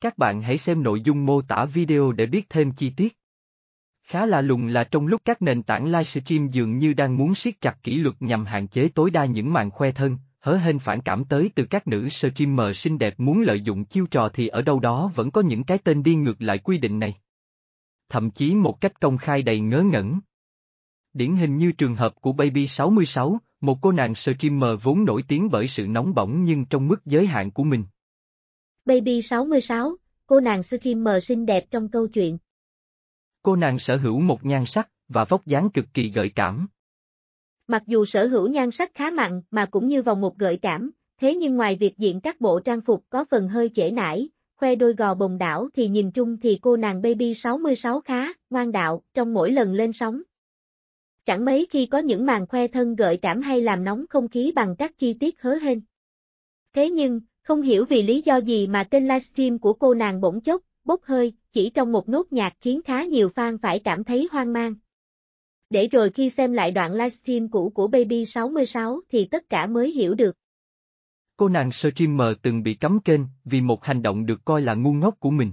Các bạn hãy xem nội dung mô tả video để biết thêm chi tiết. Khá là lùng là trong lúc các nền tảng livestream dường như đang muốn siết chặt kỷ luật nhằm hạn chế tối đa những màn khoe thân, hớ hên phản cảm tới từ các nữ streamer xinh đẹp muốn lợi dụng chiêu trò thì ở đâu đó vẫn có những cái tên đi ngược lại quy định này. Thậm chí một cách công khai đầy ngớ ngẩn. Điển hình như trường hợp của Baby 66, một cô nàng streamer vốn nổi tiếng bởi sự nóng bỏng nhưng trong mức giới hạn của mình. Baby 66, cô nàng sư khiêm mờ xinh đẹp trong câu chuyện. Cô nàng sở hữu một nhan sắc và vóc dáng cực kỳ gợi cảm. Mặc dù sở hữu nhan sắc khá mặn mà cũng như vòng một gợi cảm, thế nhưng ngoài việc diện các bộ trang phục có phần hơi trễ nải, khoe đôi gò bồng đảo thì nhìn chung thì cô nàng baby 66 khá, ngoan đạo, trong mỗi lần lên sóng. Chẳng mấy khi có những màn khoe thân gợi cảm hay làm nóng không khí bằng các chi tiết hớ hên. Thế nhưng, không hiểu vì lý do gì mà kênh livestream của cô nàng bỗng chốc, bốc hơi, chỉ trong một nốt nhạc khiến khá nhiều fan phải cảm thấy hoang mang. Để rồi khi xem lại đoạn livestream cũ của Baby 66 thì tất cả mới hiểu được. Cô nàng streamer từng bị cấm kênh vì một hành động được coi là ngu ngốc của mình.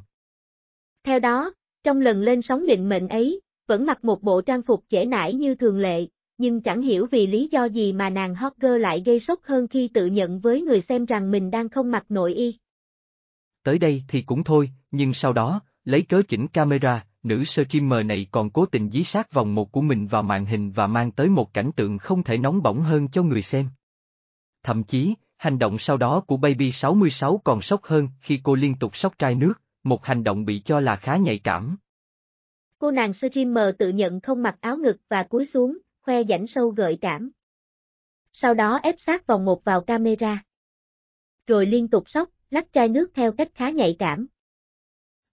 Theo đó, trong lần lên sóng định mệnh ấy, vẫn mặc một bộ trang phục trễ nải như thường lệ, nhưng chẳng hiểu vì lý do gì mà nàng hot girl lại gây sốc hơn khi tự nhận với người xem rằng mình đang không mặc nội y. Tới đây thì cũng thôi, nhưng sau đó, lấy cớ chỉnh camera, nữ streamer này còn cố tình dí sát vòng một của mình vào màn hình và mang tới một cảnh tượng không thể nóng bỏng hơn cho người xem. Thậm chí, hành động sau đó của Baby 66 còn sốc hơn khi cô liên tục sóc trai nước, một hành động bị cho là khá nhạy cảm. Cô nàng streamer tự nhận không mặc áo ngực và cúi xuống, khoe rãnh sâu gợi cảm. Sau đó ép sát vòng một vào camera. Rồi liên tục sóc, lắc chai nước theo cách khá nhạy cảm.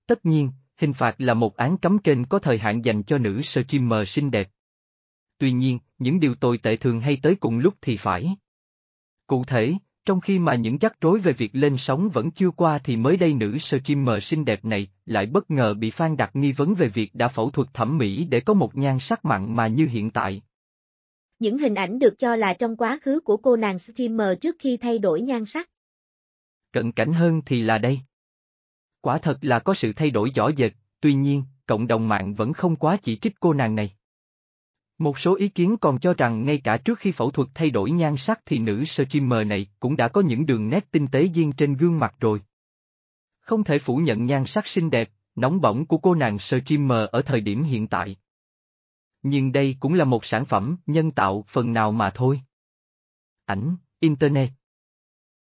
Tất nhiên, hình phạt là một án cấm kênh có thời hạn dành cho nữ streamer xinh đẹp. Tuy nhiên, những điều tồi tệ thường hay tới cùng lúc thì phải. Cụ thể, trong khi mà những rắc rối về việc lên sóng vẫn chưa qua thì mới đây nữ streamer xinh đẹp này lại bất ngờ bị fan đặt nghi vấn về việc đã phẫu thuật thẩm mỹ để có một nhan sắc mặn mà như hiện tại. Những hình ảnh được cho là trong quá khứ của cô nàng streamer trước khi thay đổi nhan sắc. Cận cảnh hơn thì là đây. Quả thật là có sự thay đổi rõ rệt, tuy nhiên, cộng đồng mạng vẫn không quá chỉ trích cô nàng này. Một số ý kiến còn cho rằng ngay cả trước khi phẫu thuật thay đổi nhan sắc thì nữ streamer này cũng đã có những đường nét tinh tế riêng trên gương mặt rồi. Không thể phủ nhận nhan sắc xinh đẹp, nóng bỏng của cô nàng streamer ở thời điểm hiện tại nhưng đây cũng là một sản phẩm nhân tạo phần nào mà thôi. Ảnh, Internet